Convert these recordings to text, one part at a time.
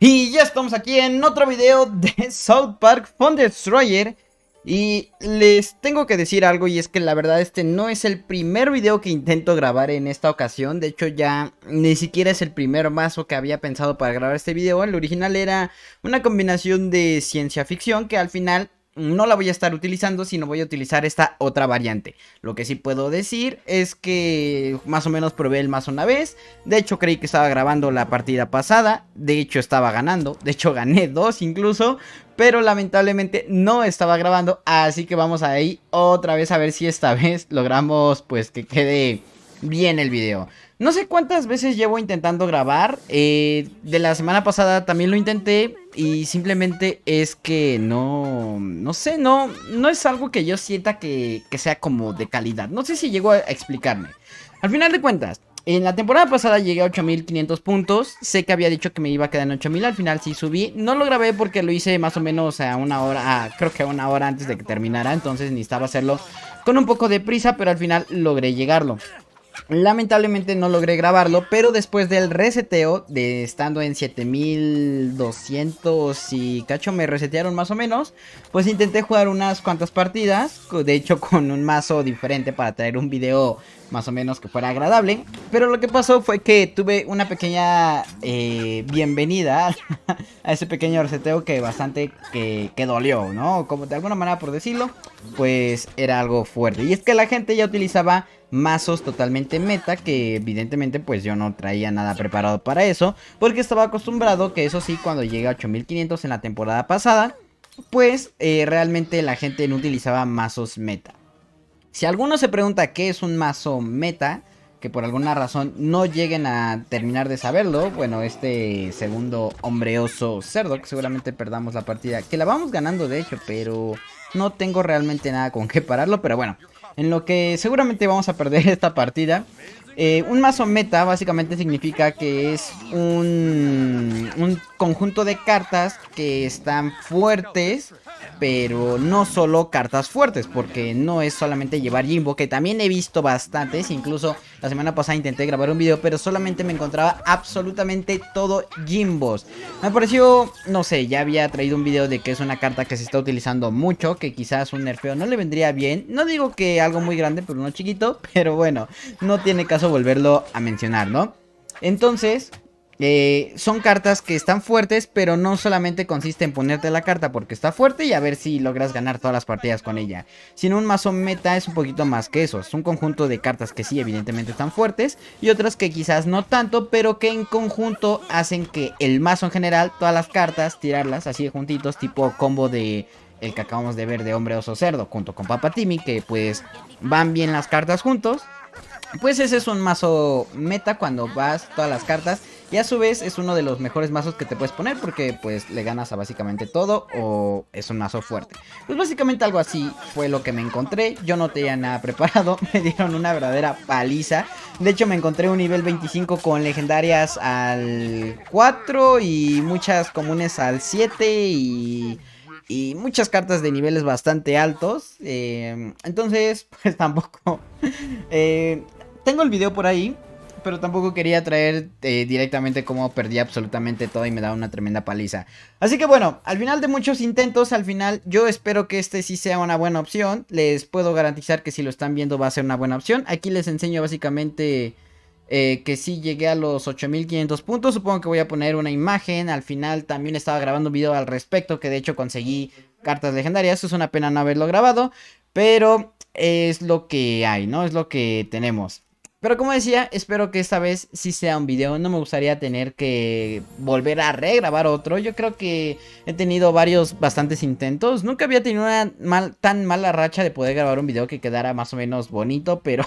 Y ya estamos aquí en otro video de South Park Fun Destroyer Y les tengo que decir algo y es que la verdad este no es el primer video que intento grabar en esta ocasión De hecho ya ni siquiera es el primer mazo que había pensado para grabar este video El original era una combinación de ciencia ficción que al final no la voy a estar utilizando, sino voy a utilizar esta otra variante. Lo que sí puedo decir es que más o menos probé el más una vez. De hecho, creí que estaba grabando la partida pasada. De hecho, estaba ganando. De hecho, gané dos incluso. Pero lamentablemente no estaba grabando. Así que vamos ahí otra vez a ver si esta vez logramos pues que quede bien el video. No sé cuántas veces llevo intentando grabar. Eh, de la semana pasada también lo intenté y simplemente es que no, no sé, no, no es algo que yo sienta que, que sea como de calidad. No sé si llego a explicarme. Al final de cuentas, en la temporada pasada llegué a 8500 puntos. Sé que había dicho que me iba a quedar en 8000. Al final sí subí. No lo grabé porque lo hice más o menos a una hora. creo que a una hora antes de que terminara. Entonces necesitaba hacerlo con un poco de prisa. Pero al final logré llegarlo. Lamentablemente no logré grabarlo, pero después del reseteo, de estando en 7200 y cacho me resetearon más o menos, pues intenté jugar unas cuantas partidas, de hecho con un mazo diferente para traer un video más o menos que fuera agradable, pero lo que pasó fue que tuve una pequeña eh, bienvenida a ese pequeño reseteo que bastante que, que dolió, ¿no? Como de alguna manera por decirlo, pues era algo fuerte. Y es que la gente ya utilizaba mazos totalmente meta que evidentemente pues yo no traía nada preparado para eso porque estaba acostumbrado que eso sí cuando llegué a 8500 en la temporada pasada pues eh, realmente la gente no utilizaba mazos meta. Si alguno se pregunta qué es un mazo meta, que por alguna razón no lleguen a terminar de saberlo, bueno, este segundo hombreoso cerdo, que seguramente perdamos la partida, que la vamos ganando de hecho, pero no tengo realmente nada con qué pararlo, pero bueno, en lo que seguramente vamos a perder esta partida. Eh, un mazo meta básicamente significa que es un, un conjunto de cartas que están fuertes, pero no solo cartas fuertes, porque no es solamente llevar Jimbo, que también he visto bastantes, incluso la semana pasada intenté grabar un video, pero solamente me encontraba absolutamente todo Jimbos. Me pareció, no sé, ya había traído un video de que es una carta que se está utilizando mucho, que quizás un nerfeo no le vendría bien, no digo que algo muy grande, pero uno chiquito, pero bueno, no tiene caso volverlo a mencionar, ¿no? Entonces, eh, son cartas que están fuertes, pero no solamente consiste en ponerte la carta porque está fuerte y a ver si logras ganar todas las partidas con ella. Sino un mazo meta es un poquito más que eso. Es un conjunto de cartas que sí, evidentemente están fuertes y otras que quizás no tanto, pero que en conjunto hacen que el mazo en general, todas las cartas, tirarlas así juntitos, tipo combo de el que acabamos de ver de hombre oso cerdo junto con Papatimi, que pues van bien las cartas juntos. Pues ese es un mazo meta cuando vas todas las cartas. Y a su vez es uno de los mejores mazos que te puedes poner porque pues le ganas a básicamente todo o es un mazo fuerte. Pues básicamente algo así fue lo que me encontré. Yo no tenía nada preparado, me dieron una verdadera paliza. De hecho me encontré un nivel 25 con legendarias al 4 y muchas comunes al 7 y y muchas cartas de niveles bastante altos. Eh, entonces, pues tampoco. Eh, tengo el video por ahí, pero tampoco quería traer eh, directamente cómo perdí absolutamente todo y me da una tremenda paliza. Así que bueno, al final de muchos intentos, al final yo espero que este sí sea una buena opción. Les puedo garantizar que si lo están viendo va a ser una buena opción. Aquí les enseño básicamente eh, que sí llegué a los 8500 puntos. Supongo que voy a poner una imagen. Al final también estaba grabando un video al respecto que de hecho conseguí cartas legendarias. Es una pena no haberlo grabado, pero es lo que hay, ¿no? Es lo que tenemos. Pero como decía, espero que esta vez sí sea un video. No me gustaría tener que volver a regrabar otro. Yo creo que he tenido varios, bastantes intentos. Nunca había tenido una mal, tan mala racha de poder grabar un video que quedara más o menos bonito. Pero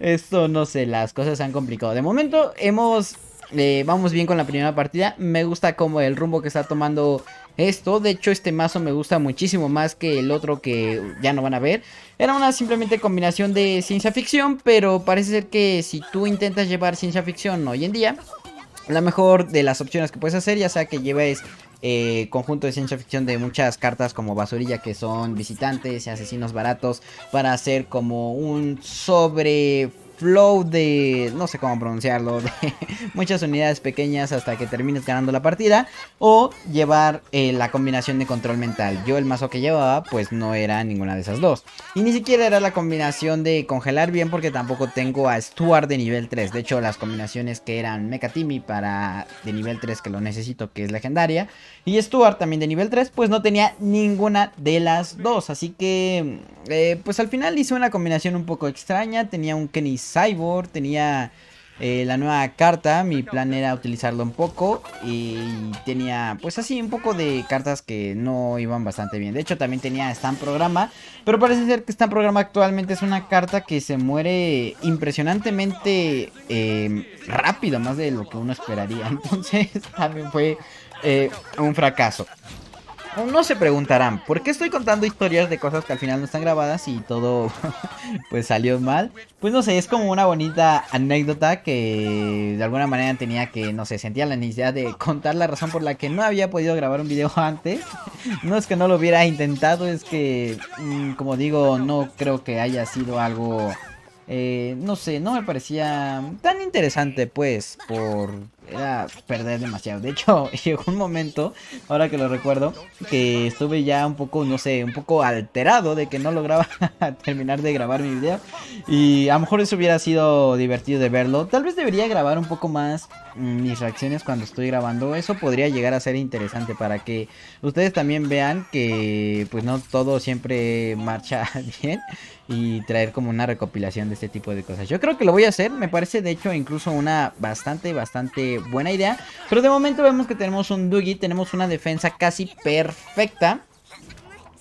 esto no sé, las cosas se han complicado. De momento hemos... Eh, vamos bien con la primera partida. Me gusta como el rumbo que está tomando esto. De hecho, este mazo me gusta muchísimo más que el otro que ya no van a ver. Era una simplemente combinación de ciencia ficción, pero parece ser que si tú intentas llevar ciencia ficción hoy en día, la mejor de las opciones que puedes hacer, ya sea que lleves eh, conjunto de ciencia ficción de muchas cartas como basurilla que son visitantes y asesinos baratos para hacer como un sobre flow de, no sé cómo pronunciarlo, de muchas unidades pequeñas hasta que termines ganando la partida. O llevar eh, la combinación de control mental. Yo el mazo que llevaba pues no era ninguna de esas dos. Y ni siquiera era la combinación de congelar bien porque tampoco tengo a Stuart de nivel 3. De hecho las combinaciones que eran Mecatimi para de nivel 3 que lo necesito que es legendaria. Y Stuart también de nivel 3 pues no tenía ninguna de las dos. Así que eh, pues al final hice una combinación un poco extraña. Tenía un Kenny Cyborg, tenía eh, la nueva carta, mi plan era utilizarlo un poco y tenía pues así un poco de cartas que no iban bastante bien. De hecho también tenía Stan Programa, pero parece ser que Stan Programa actualmente es una carta que se muere impresionantemente em, rápido, más de lo que uno esperaría. Entonces también fue eh, un fracaso. No se preguntarán, ¿por qué estoy contando historias de cosas que al final no están grabadas y todo pues salió mal? Pues no sé, es como una bonita anécdota que de alguna manera tenía que, no sé, sentía la necesidad de contar la razón por la que no había podido grabar un video antes. No es que no lo hubiera intentado, es que, mm, como digo, no creo que haya sido algo... Eh, no sé, no me parecía tan interesante pues por era perder demasiado. De hecho, llegó un momento, ahora que lo recuerdo, que estuve ya un poco, no sé, un poco alterado de que no lograba terminar de grabar mi video. Y a lo mejor eso hubiera sido divertido de verlo. Tal vez debería grabar un poco más mm, mis reacciones cuando estoy grabando. Eso podría llegar a ser interesante para que ustedes también vean que pues no todo siempre marcha bien. Y traer como una recopilación de este tipo de cosas. Yo creo que lo voy a hacer. Me parece de hecho incluso una bastante, bastante buena idea. Pero de momento vemos que tenemos un Doogie, tenemos una defensa casi perfecta.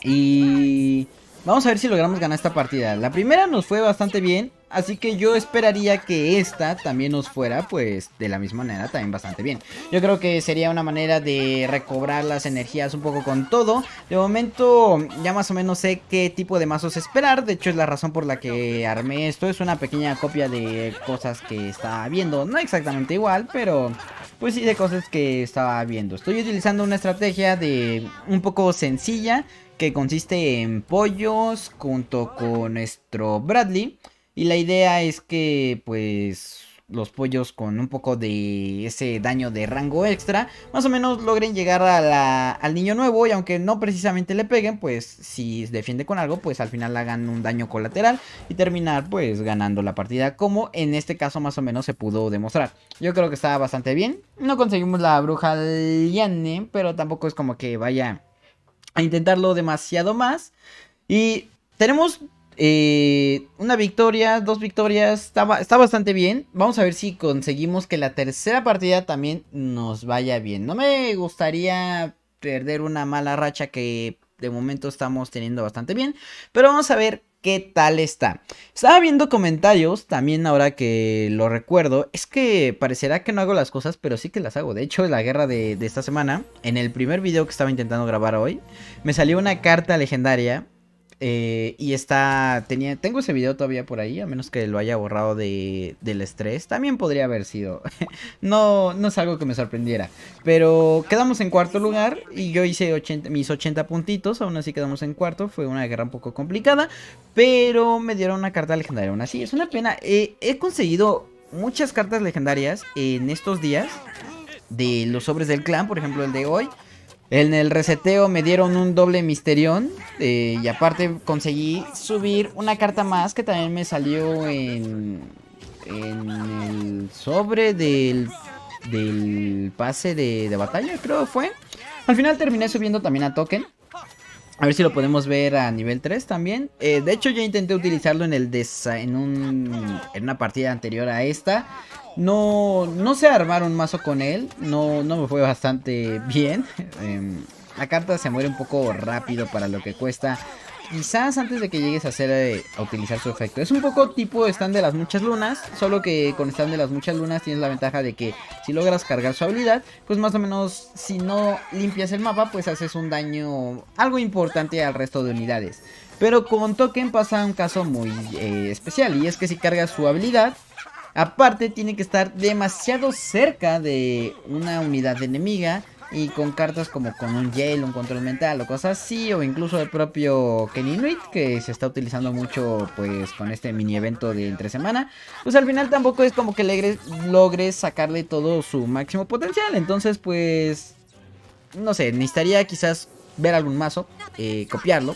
Y vamos a ver si logramos ganar esta partida. La primera nos fue bastante bien. Así que yo esperaría que esta también nos fuera, pues, de la misma manera, también bastante bien. Yo creo que sería una manera de recobrar las energías un poco con todo. De momento, ya más o menos sé qué tipo de mazos esperar. De hecho, es la razón por la que armé esto. Es una pequeña copia de cosas que estaba viendo. No exactamente igual, pero... Pues sí, de cosas que estaba viendo. Estoy utilizando una estrategia de un poco sencilla que consiste en pollos junto con nuestro Bradley. Y la idea es que pues los pollos con un poco de ese daño de rango extra, más o menos logren llegar a al niño nuevo y aunque no precisamente le peguen, pues si defiende con algo, pues al final hagan un daño colateral y terminar pues ganando la partida, como en este caso más o menos se pudo demostrar. Yo creo que estaba bastante bien, no conseguimos la bruja Liane, pero tampoco es como que vaya a intentarlo demasiado más. Y tenemos eh, una victoria, dos victorias, está, está, bastante bien. Vamos a ver si conseguimos que la tercera partida también nos vaya bien. No me gustaría perder una mala racha que de momento estamos teniendo bastante bien. Pero vamos a ver qué tal está. Estaba viendo comentarios, también ahora que lo recuerdo. Es que parecerá que no hago las cosas, pero sí que las hago. De hecho, en la guerra de, de esta semana, en el primer video que estaba intentando grabar hoy, me salió una carta legendaria eh, y está. Tenía, tengo ese video todavía por ahí, a menos que lo haya borrado de, del estrés. También podría haber sido. no, no es algo que me sorprendiera. Pero quedamos en cuarto lugar. Y yo hice mis 80 puntitos. Aún así quedamos en cuarto. Fue una guerra un poco complicada. Pero me dieron una carta legendaria. Aún así, es una pena. Eh, he conseguido muchas cartas legendarias en estos días. De los sobres del clan, por ejemplo, el de hoy. En el reseteo me dieron un doble misterión. Eh, y aparte conseguí subir una carta más que también me salió en, el sobre del, del pase de, de batalla, creo fue. Al final terminé subiendo también a token. A ver si lo podemos ver a nivel 3 también. Eh, de hecho, ya intenté utilizarlo en el en, un, en una partida anterior a esta. No, no sé armar un mazo con él. No, no me fue bastante bien. Em, la carta se muere un poco rápido para lo que cuesta. Quizás antes de que llegues a hacer eh, a utilizar su efecto. Es un poco tipo stand de las muchas lunas. Solo que con stand de las muchas lunas tienes la ventaja de que si logras cargar su habilidad, pues más o menos si no limpias el mapa, pues haces un daño algo importante al resto de unidades. Pero con token pasa un caso muy eh, especial. Y es que si cargas su habilidad, Aparte tiene que estar demasiado cerca de una unidad enemiga y con cartas como con un Yale, un control mental o cosas así, o incluso el propio Keninuit, que se está utilizando mucho pues con este mini evento de entre semana, pues al final tampoco es como que logres, logre sacarle todo su máximo potencial, entonces pues no sé, necesitaría quizás ver algún mazo, eh, copiarlo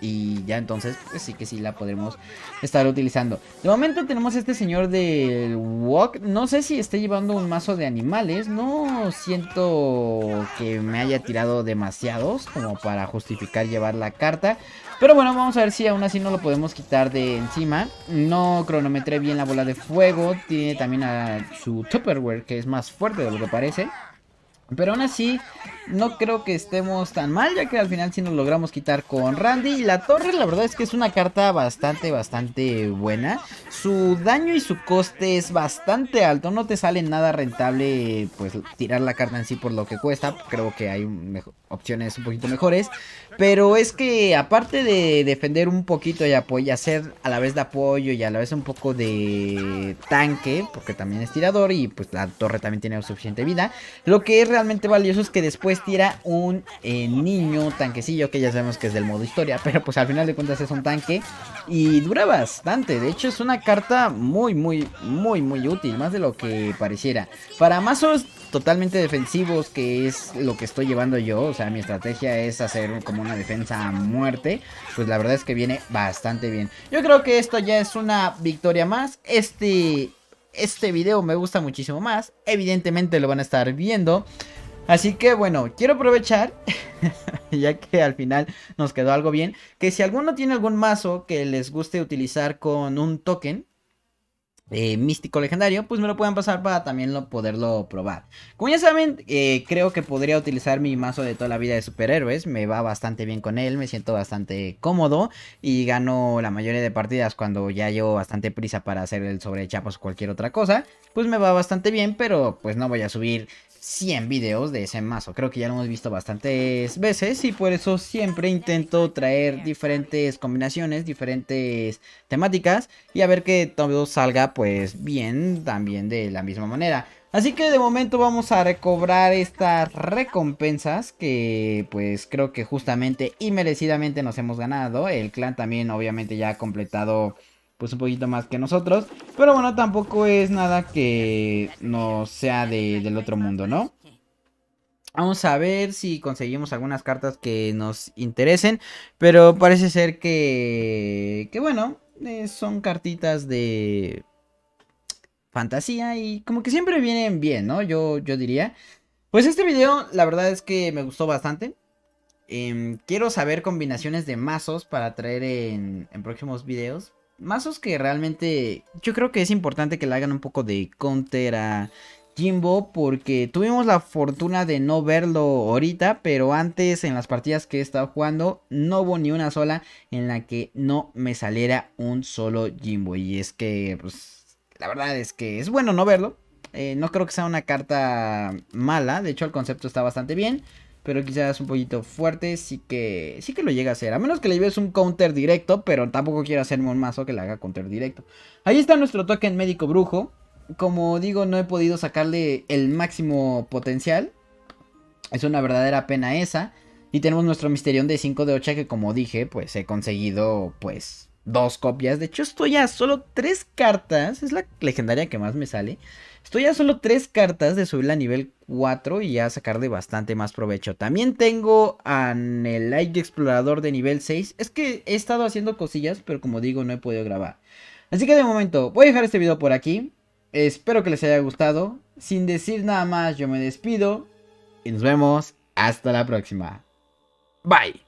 y ya entonces, pues sí que sí la podremos estar utilizando. De momento tenemos este señor del Walk. No sé si esté llevando un mazo de animales. No siento que me haya tirado demasiados como para justificar llevar la carta. Pero bueno, vamos a ver si aún así no lo podemos quitar de encima. No cronometré bien la bola de fuego. Tiene también a su Tupperware que es más fuerte de lo que parece. Pero aún así, no creo que estemos tan mal, ya que al final sí nos logramos quitar con Randy. Y la torre, la verdad es que es una carta bastante, bastante buena. Su daño y su coste es bastante alto. No te sale nada rentable, pues, tirar la carta en sí por lo que cuesta. Creo que hay opciones un poquito mejores. Pero es que, aparte de defender un poquito y apoyar, hacer a la vez de apoyo y a la vez un poco de tanque, porque también es tirador y pues la torre también tiene suficiente vida. Lo que es realmente valioso es que después tira un eh, niño tanquecillo, que ya sabemos que es del modo historia, pero pues al final de cuentas es un tanque y dura bastante. De hecho, es una carta muy, muy, muy, muy útil, más de lo que pareciera. Para mazos totalmente defensivos, que es lo que estoy llevando yo, o sea, mi estrategia es hacer como una defensa a muerte, pues la verdad es que viene bastante bien. Yo creo que esto ya es una victoria más. Este este video me gusta muchísimo más. Evidentemente lo van a estar viendo. Así que bueno, quiero aprovechar, ya que al final nos quedó algo bien, que si alguno tiene algún mazo que les guste utilizar con un token, eh, místico legendario, pues me lo pueden pasar para también lo, poderlo probar. Como ya saben, eh, creo que podría utilizar mi mazo de toda la vida de superhéroes. Me va bastante bien con él, me siento bastante cómodo y gano la mayoría de partidas cuando ya llevo bastante prisa para hacer el sobrechapos o cualquier otra cosa. Pues me va bastante bien, pero pues no voy a subir 100 videos de ese mazo. Creo que ya lo hemos visto bastantes veces y por eso siempre intento traer diferentes combinaciones, diferentes temáticas y a ver que todo salga pues bien también de la misma manera. Así que de momento vamos a recobrar estas recompensas que pues creo que justamente y merecidamente nos hemos ganado. El clan también obviamente ya ha completado pues un poquito más que nosotros. Pero bueno, tampoco es nada que no sea del otro mundo, ¿no? Vamos a ver si conseguimos algunas cartas que nos interesen. Pero parece ser que... Que bueno, eh, son cartitas de fantasía y como que siempre vienen bien, ¿no? Yo, yo diría. Pues este video la verdad es que me gustó bastante. Em, quiero saber combinaciones de mazos para traer en, en próximos videos. Mazos que realmente yo creo que es importante que le hagan un poco de counter a Jimbo porque tuvimos la fortuna de no verlo ahorita, pero antes en las partidas que he estado jugando no hubo ni una sola en la que no me saliera un solo Jimbo y es que pues la verdad es que es bueno no verlo. Eh, no creo que sea una carta mala. De hecho, el concepto está bastante bien. Pero quizás un poquito fuerte. Sí que. Sí que lo llega a ser. A menos que le lleves un counter directo. Pero tampoco quiero hacerme un mazo que le haga counter directo. Ahí está nuestro token médico brujo. Como digo, no he podido sacarle el máximo potencial. Es una verdadera pena esa. Y tenemos nuestro Misterión de 5 de 8 que como dije, pues he conseguido pues dos copias. De hecho, estoy a solo tres cartas. Es la legendaria que más me sale. Estoy a solo tres cartas de subirla a nivel 4 y ya de bastante más provecho. También tengo a el Explorador de nivel 6. Es que he estado haciendo cosillas, pero como digo, no he podido grabar. Así que de momento voy a dejar este video por aquí. Espero que les haya gustado. Sin decir nada más, yo me despido. Y nos vemos hasta la próxima. Bye.